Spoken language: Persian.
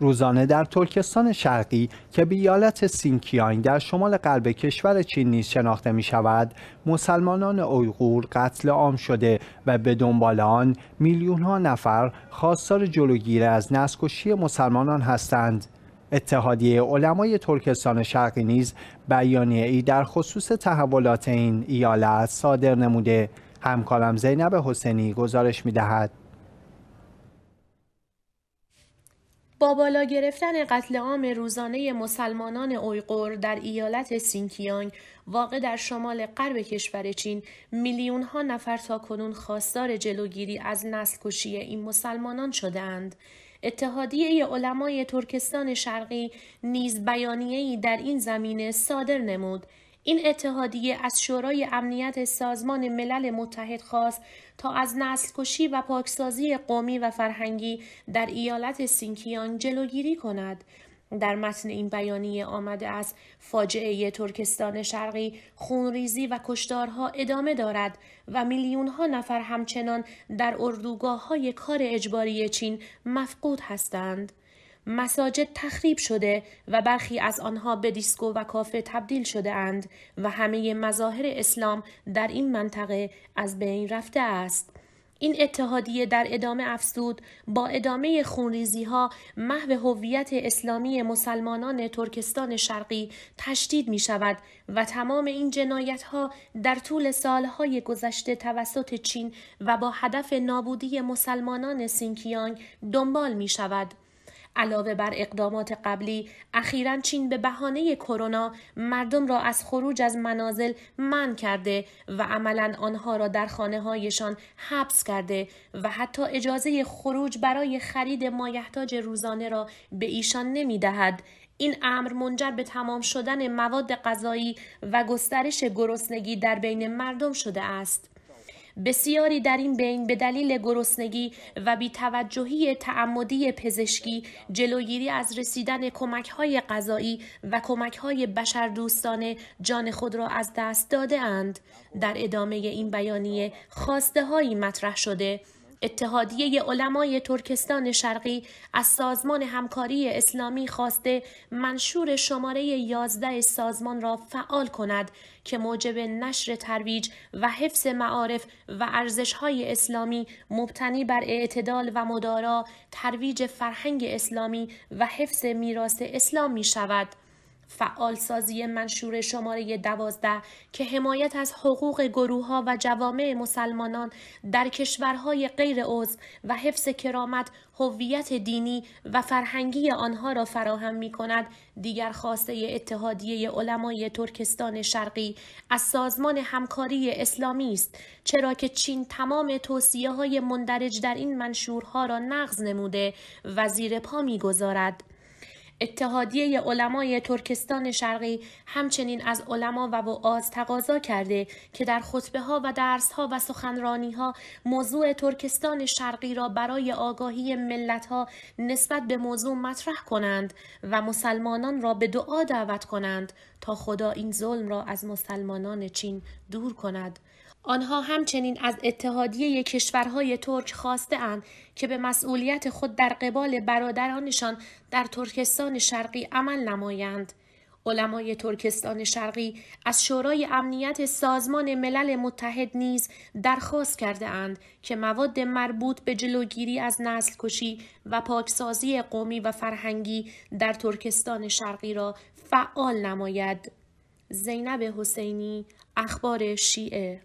روزانه در ترکستان شرقی که به ایالت سینکیانگ در شمال غرب کشور چین نیز شناخته می شود مسلمانان اویغور قتل عام شده و به دنبال آن میلیون ها نفر خواستار جلوگیری از نسکشی مسلمانان هستند اتحادیه علمای ترکستان شرقی نیز بیانیه ای در خصوص تحولات این ایالت صادر نموده همکارم زینب حسینی گزارش می دهد. با بالا گرفتن قتل عام روزانه مسلمانان اویقور در ایالت سینکیانگ واقع در شمال غرب کشور چین میلیون ها نفر تا کنون خواستار جلوگیری از نسل کشی این مسلمانان شدند. اتحادیه علمای ترکستان شرقی نیز بیانیه‌ای در این زمینه صادر نمود این اتحادیه از شورای امنیت سازمان ملل متحد خواست تا از نسل کشی و پاکسازی قومی و فرهنگی در ایالت سینکیان جلوگیری کند در متن این بیانیه آمده است فاجعه ترکستان شرقی خونریزی و کشتارها ادامه دارد و میلیونها نفر همچنان در اردوگاه های کار اجباری چین مفقود هستند. مساجد تخریب شده و برخی از آنها به دیسکو و کافه تبدیل شده اند و همه مظاهر اسلام در این منطقه از بین رفته است. این اتحادیه در ادامه افزود با ادامه خونریزی ها محو هویت اسلامی مسلمانان ترکستان شرقی تشدید می شود و تمام این جنایت ها در طول سالهای گذشته توسط چین و با هدف نابودی مسلمانان سینکیانگ دنبال می شود. علاوه بر اقدامات قبلی اخیرا چین به بهانه کرونا مردم را از خروج از منازل من کرده و عملا آنها را در خانه هایشان حبس کرده و حتی اجازه خروج برای خرید مایحتاج روزانه را به ایشان نمی دهد. این امر منجر به تمام شدن مواد غذایی و گسترش گرسنگی در بین مردم شده است. بسیاری در این بین به دلیل گرسنگی و بیتوجهی تعمدی پزشکی جلوگیری از رسیدن های غذایی و بشر بشردوستانه جان خود را از دست داده اند. در ادامه این بیانیه خواسته هایی مطرح شده اتحادیه علمای ترکستان شرقی از سازمان همکاری اسلامی خواسته منشور شماره 11 سازمان را فعال کند که موجب نشر ترویج و حفظ معارف و ارزش‌های اسلامی مبتنی بر اعتدال و مدارا ترویج فرهنگ اسلامی و حفظ میراث اسلام می شود. فعالسازی منشور شماره دوازده که حمایت از حقوق گروه ها و جوامع مسلمانان در کشورهای غیر عضو و حفظ کرامت هویت دینی و فرهنگی آنها را فراهم می کند دیگر خواسته اتحادیه علمای ترکستان شرقی از سازمان همکاری اسلامی است چرا که چین تمام توصیه های مندرج در این منشورها را نقض نموده وزیر زیر پا میگذارد اتحادیه علمای ترکستان شرقی همچنین از علما و وعاز تقاضا کرده که در خطبه ها و درس ها و سخنرانی ها موضوع ترکستان شرقی را برای آگاهی ملت ها نسبت به موضوع مطرح کنند و مسلمانان را به دعا دعوت کنند تا خدا این ظلم را از مسلمانان چین دور کند آنها همچنین از اتحادیه کشورهای ترک خواسته اند که به مسئولیت خود در قبال برادرانشان در ترکستان شرقی عمل نمایند. علمای ترکستان شرقی از شورای امنیت سازمان ملل متحد نیز درخواست کرده اند که مواد مربوط به جلوگیری از نسل کشی و پاکسازی قومی و فرهنگی در ترکستان شرقی را فعال نماید. زینب حسینی اخبار شیعه